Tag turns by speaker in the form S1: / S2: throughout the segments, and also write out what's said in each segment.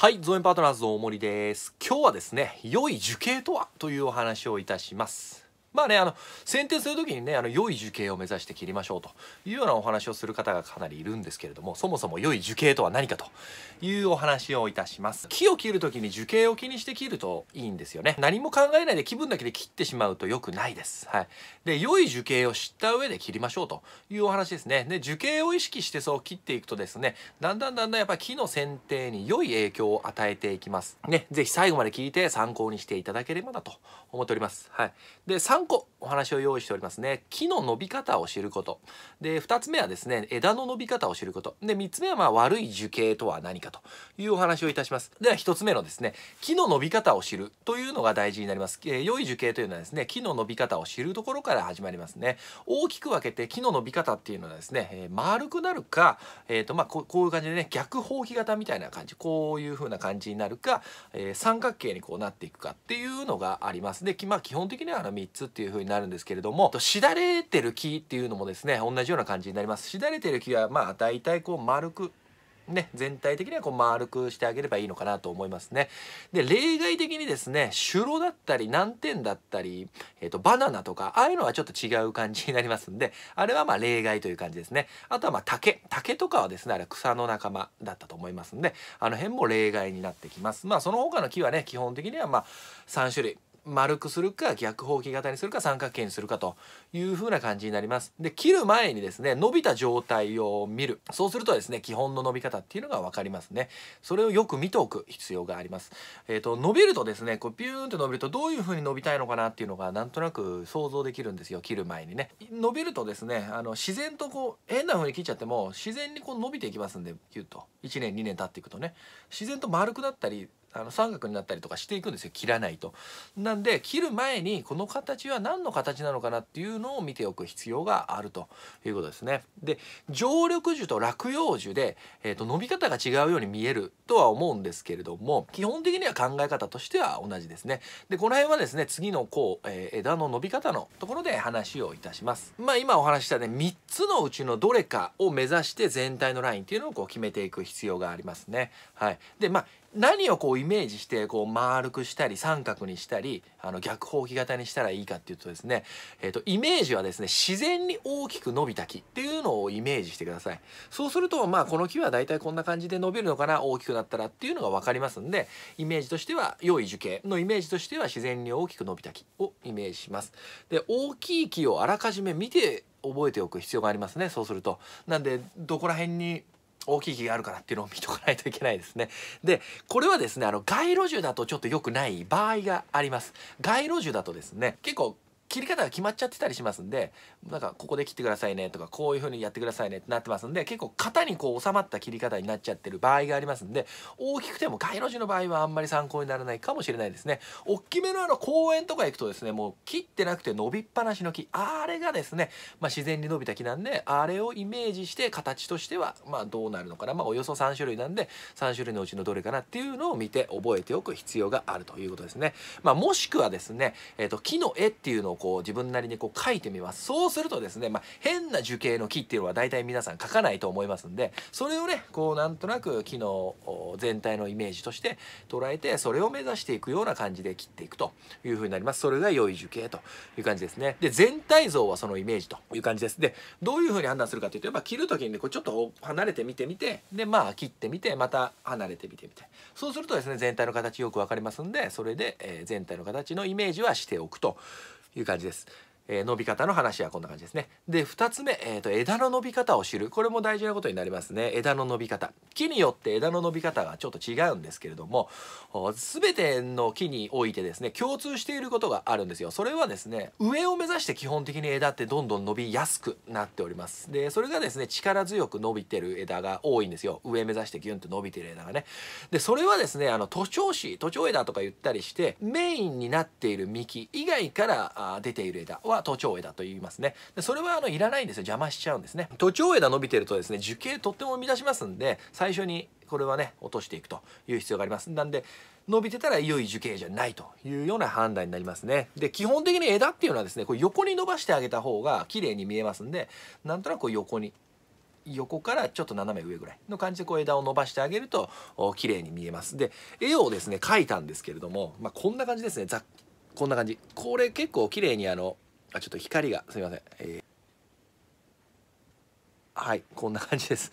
S1: はい、造園パートナーズの大森です。今日はですね、良い樹形とはというお話をいたします。まあね、あの、選定する時にね、あの、良い樹形を目指して切りましょうというようなお話をする方がかなりいるんですけれども、そもそも良い樹形とは何かというお話をいたします。木を切る時に樹形を気にして切るといいんですよね。何も考えないで気分だけで切ってしまうと良くないです。はい。で、良い樹形を知った上で切りましょうというお話ですね。で、樹形を意識してそう切っていくとですね、だんだんだんだんやっぱ木の剪定に良い影響を与えていきます。ね、是非最後まで聞いて参考にしていただければなと思っております。はい。で、3個お話を用意しておりますね木の伸び方を知ることで2つ目はですね枝の伸び方を知ることで3つ目はまあ悪い樹形とは何かというお話をいたしますでは1つ目のですね木の伸び方を知るというのが大事になります、えー、良い樹形というのはですね木の伸び方を知るところから始まりますね大きく分けて木の伸び方っていうのはですね、えー、丸くなるか、えーとまあ、こういう感じでね逆方比型みたいな感じこういう風な感じになるか、えー、三角形にこうなっていくかっていうのがありますで、まあ、基本的にはあの3つっていう風になるんですけれどもしだれてる木っていうのもですね同じような感じになりますしだれてる木はまあ大体こう丸くね、全体的にはこう丸くしてあげればいいのかなと思いますね。で、例外的にですね、シュロだったり、難点だったり、えっ、ー、と、バナナとか、ああいうのはちょっと違う感じになりますんで、あれはまあ例外という感じですね。あとはまあ竹。竹とかはですね、あれ草の仲間だったと思いますんで、あの辺も例外になってきます。まあ、その他の木はね、基本的にはまあ3種類。丸くするか逆方形型にするか三角形にするかという風な感じになります。で切る前にですね伸びた状態を見るそうするとですね基本の伸び方っていうのが分かりますね。それをよく見ておく必要があります。えーと、伸びるとですねこうピューンと伸びるとどういう風に伸びたいのかなっていうのがなんとなく想像できるんですよ切る前にね。伸びるとですねあの自然とこう変な風に切っちゃっても自然にこう伸びていきますんでキュッと1年2年経っていくとね自然と丸くなったりあの三角になったりとかしていくんですよ切らないと。なんで切る前にこの形は何の形なのかなっていうのを見ておく必要があるということですね。で常緑樹と落葉樹で、えー、と伸び方が違うように見えるとは思うんですけれども基本的には考え方としては同じですね。でこの辺はですね次のこう、えー、枝の伸び方のところで話をいたします。まあ今お話したね3つのうちのどれかを目指して全体のラインっていうのをこう決めていく必要がありますね。はい、でまあ何をこうイメージしてこう丸くしたり三角にしたりあの逆方向型にしたらいいかっていうとですね、えーと、イメージはですね自然に大きく伸びた木っていうのをイメージしてくださいそうするとまあこの木はだいたいこんな感じで伸びるのかな大きくなったらっていうのが分かりますんでイメージとしては良い樹形のイメージとしては自然に大きく伸びた木をイメージしますで大きい木をあらかじめ見て覚えておく必要がありますねそうするとなんでどこら辺に大きい木があるからっていうのを見とかないといけないですね。で、これはですね、あの、街路樹だとちょっと良くない場合があります。街路樹だとですね、結構切り方が決まっちゃってたりしますんでなんかここで切ってくださいねとかこういう風にやってくださいねってなってますんで結構型にこう収まった切り方になっちゃってる場合がありますんで大きくても街路樹の場合はあんまり参考にならないかもしれないですね大きめのあの公園とか行くとですねもう切ってなくて伸びっぱなしの木あれがですね、まあ、自然に伸びた木なんであれをイメージして形としてはまあどうなるのかなまあおよそ3種類なんで3種類のうちのどれかなっていうのを見て覚えておく必要があるということですねまあもしくはですねえっ、ー、と木の絵っていうのをこう自分なりにこう書いてみますそうするとですね、まあ、変な樹形の木っていうのは大体皆さん書かないと思いますんでそれをねこうなんとなく木の全体のイメージとして捉えてそれを目指していくような感じで切っていくというふうになりますそれが良い樹形という感じですねで全体像はそのイメージという感じですでどういうふうに判断するかというとやっぱ切る時に、ね、こうちょっと離れてみてみてでまあ切ってみてまた離れてみてみてそうするとですね全体の形よく分かりますんでそれで、え全体の形のイメージはしておくという感じです。えー、伸び方の話はこんな感じですね。で2つ目、えーと、枝の伸び方を知るこれも大事なことになりますね枝の伸び方。木によって枝の伸び方がちょっと違うんですけれども全ての木においてですね共通していることがあるんですよ。それはですね上を目指して基本的に枝ってどんどん伸びやすくなっております。でそれがですね力強く伸びてる枝が多いんですよ上目指してギュンと伸びてる枝がね。でそれはですねあの徒長枝徒長枝とか言ったりしてメインになっている幹以外から出ている枝は徒長枝と言いますねでそれはあのいらないんですよ邪魔しちゃうんですね徒長枝伸びてるとですね樹形とっても生み出しますんで最初にこれはね落としていくという必要がありますなんで伸びてたら良い樹形じゃないというような判断になりますねで基本的に枝っていうのはですねこう横に伸ばしてあげた方が綺麗に見えますんでなんとなく横に横からちょっと斜め上ぐらいの感じでこう枝を伸ばしてあげると綺麗に見えますで絵をですね描いたんですけれども、まあ、こんな感じですねざこんな感じこれ結構綺麗にあのあちょっと光がすみません、えー、はいこんな感じです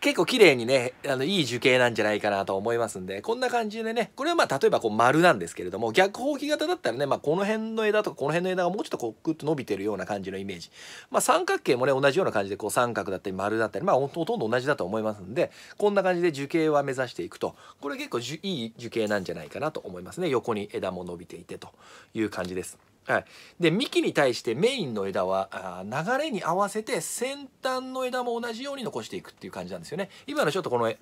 S1: 結構綺麗にねあのいい樹形なんじゃないかなと思いますんでこんな感じでねこれはまあ例えばこう丸なんですけれども逆方形型だったらね、まあ、この辺の枝とかこの辺の枝がもうちょっとこうグッと伸びてるような感じのイメージ、まあ、三角形もね同じような感じでこう三角だったり丸だったり、まあ、ほとんど同じだと思いますんでこんな感じで樹形は目指していくとこれ結構いい樹形なんじゃないかなと思いますね横に枝も伸びていてという感じです。はい、で幹に対してメインの枝は流れに合わせて先端の枝も同じように残していくっていう感じなんですよね。今のちょっとこの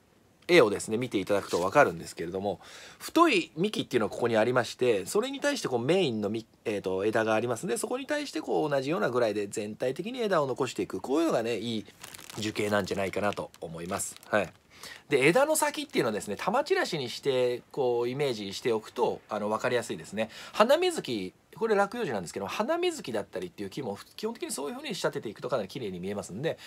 S1: 絵をですね見ていただくと分かるんですけれども太い幹っていうのがここにありましてそれに対してこうメインのみ、えー、と枝がありますのでそこに対してこう同じようなぐらいで全体的に枝を残していくこういうのがねいい樹形なんじゃないかなと思います。はいで枝の先っていうのはですね玉散らしにしてこうイメージしておくとあの分かりやすいですね。花水木これ落葉樹なんですけど花水木だったりっていう木も基本的にそういうふうに仕立てていくとかなり綺麗に見えますんで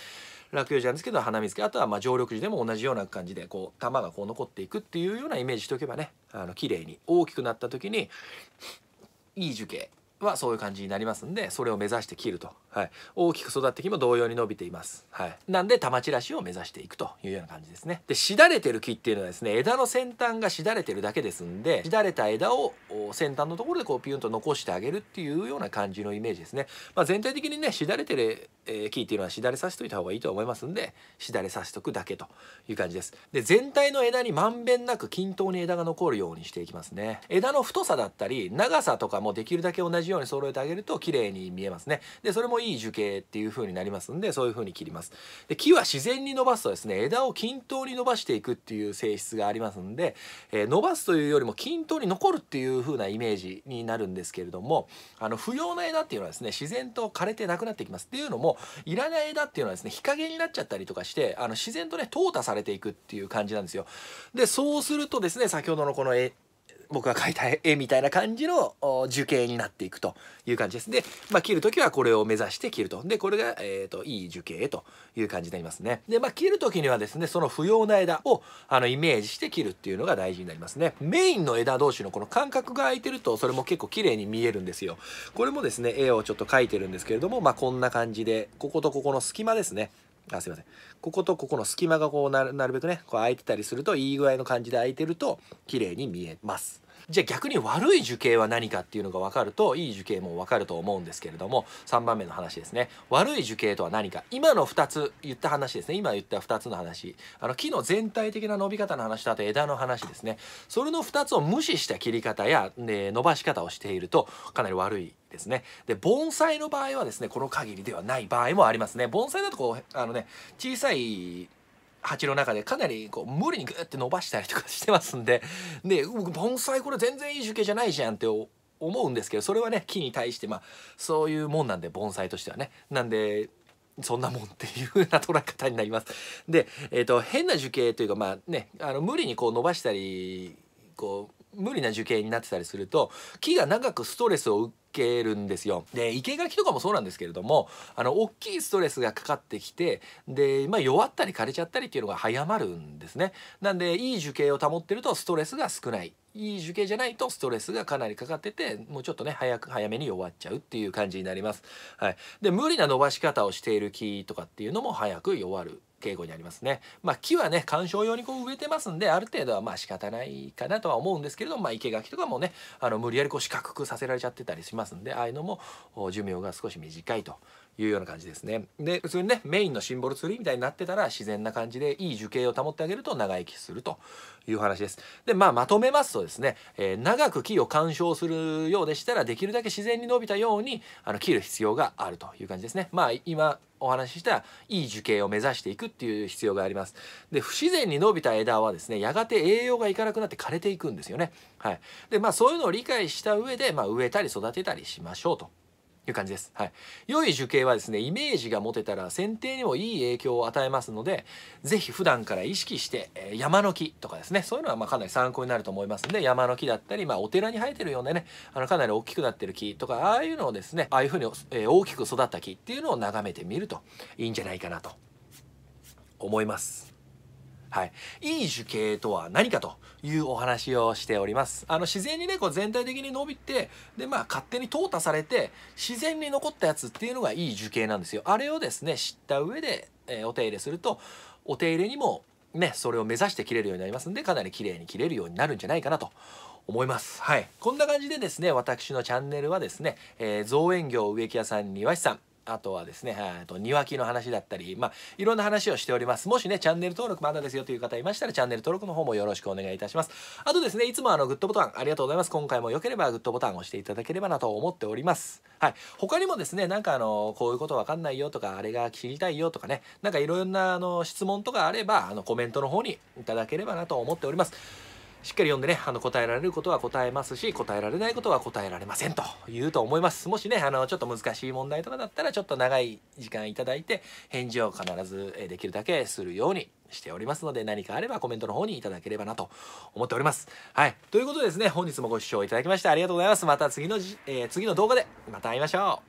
S1: 落葉樹なんですけど花水木あとはまあ常緑樹でも同じような感じでこう玉がこう残っていくっていうようなイメージしておけばねあの綺麗に大きくなった時にいい樹形はそういう感じになりますんでそれを目指して切ると、はい、大きく育って木も同様に伸びています、はい、なんで玉散らしを目指していくというような感じですねでしだれてる木っていうのはですね枝の先端がしだれてるだけですんでしだれた枝を先端のところでこうピュンと残してあげるっていうような感じのイメージですね、まあ、全体的にねしだれてる、え木っていうのはしだれさてといた方がいいと思いますんでしだれさてとくだけという感じですで全体の枝にまんべんなく均等に枝が残るようにしていきますね枝の太さだったり長さとかもできるだけ同じじように揃えてあげると綺麗に見えますねでそれもいい樹形っていう風になりますんでそういう風に切りますで木は自然に伸ばすとですね枝を均等に伸ばしていくっていう性質がありますんで、えー、伸ばすというよりも均等に残るっていう風なイメージになるんですけれどもあの不要な枝っていうのはですね自然と枯れてなくなってきますっていうのもいらない枝っていうのはですね日陰になっちゃったりとかしてあの自然とね淘汰されていくっていう感じなんですよでそうするとですね先ほどのこの絵僕が描いた絵みたいな感じの樹形になっていくという感じです。で、まあ、切る時はこれを目指して切ると。で、これが、えーと、いい樹形という感じになりますね。で、まあ、切る時にはですね、その不要な枝をあのイメージして切るっていうのが大事になりますね。メインの枝同士のこの間隔が空いてると、それも結構綺麗に見えるんですよ。これもですね、絵をちょっと描いてるんですけれども、まあ、こんな感じで、こことここの隙間ですね。あすいませんこことここの隙間がこうなるべくねこう空いてたりするといい具合の感じで空いてると綺麗に見えますじゃあ逆に悪い受刑は何かっていうのが分かるといい受刑も分かると思うんですけれども3番目の話ですね悪い受刑とは何か今の2つ言った話ですね今言った2つの話あの木の全体的な伸び方の話とあと枝の話ですねそれの2つを無視した切り方や、ね、伸ばし方をしているとかなり悪いですね。で盆栽の場合はですねこの限りではない場合もありますね。盆栽だとこうあのね小さい鉢の中でかなりこう無理にグーって伸ばしたりとかしてますんでで盆栽これ全然いい樹形じゃないじゃんって思うんですけどそれはね木に対してまあそういうもんなんで盆栽としてはねなんでそんなもんっていう風な捉え方になりますで、えーと変な樹形というかまあねあの無理にこう伸ばしたりこう無理な樹形になってたりすると木が長くストレスを受けるんですよで生垣とかもそうなんですけれどもあの大きいストレスがかかってきてで、まあ、弱ったり枯れちゃったりっていうのが早まるんですねなんでいい樹形を保ってるとストレスが少ないいい樹形じゃないとストレスがかなりかかっててもうちょっとね早く早めに弱っちゃうっていう感じになります、はい、で無理な伸ばし方をしている木とかっていうのも早く弱る敬語にありますね。まあ、木はね観賞用にこう植えてますんである程度はまあ仕方ないかなとは思うんですけれども、まあ、生垣とかもねあの無理やりこう四角くさせられちゃってたりしますんでああいうのも寿命が少し短いというような感じですねで普通にねメインのシンボルツリーみたいになってたら自然な感じでいい樹形を保ってあげると長生きするという話ですでまあまとめますとですね、えー、長く木を鑑賞するようでしたらできるだけ自然に伸びたようにあの切る必要があるという感じですねまあ今お話ししたいい樹形を目指していくっていう必要がありますで不自然に伸びた枝はですねやがて栄養がいかなくなって枯れていくんですよねはいでまあそういうのを理解した上で、まあ、植えたり育てたりしましょうという感じです。はい、良い樹形はですねイメージが持てたら剪定にもいい影響を与えますので是非普段から意識して山の木とかですねそういうのはまかなり参考になると思いますので山の木だったり、まあ、お寺に生えてるようなねあのかなり大きくなってる木とかああいうのをですねああいうふうに大きく育った木っていうのを眺めてみるといいんじゃないかなと思います。はい、いい樹形とは何かというお話をしておりますあの自然にねこう全体的に伸びてでまあ勝手に淘汰されて自然に残ったやつっていうのがいい樹形なんですよあれをですね知った上で、えー、お手入れするとお手入れにもねそれを目指して切れるようになりますんでかなり綺麗に切れるようになるんじゃないかなと思います。はい。こんな感じでですね、私のチャンネルはですね、えー、造園業植木屋さん庭師さん、あとはですね、えっと庭木の話だったり、まあ、いろんな話をしております。もしね、チャンネル登録まだですよという方いましたら、チャンネル登録の方もよろしくお願いいたします。あとですね、いつもあの、グッドボタンありがとうございます。今回も良ければグッドボタンを押していただければなと思っております。はい。他にもですね、なんかあの、こういうことわかんないよとか、あれが知りたいよとかね、なんかいろんなあの、質問とかあれば、あの、コメントの方にいただければなと思っております。しっかり読んでねあの答えられることは答えますし答えられないことは答えられませんと言うと思いますもしねあのちょっと難しい問題とかだったらちょっと長い時間いただいて返事を必ずできるだけするようにしておりますので何かあればコメントの方にいただければなと思っておりますはいということでですね本日もご視聴いただきましてありがとうございますまた次のじ、えー、次の動画でまた会いましょう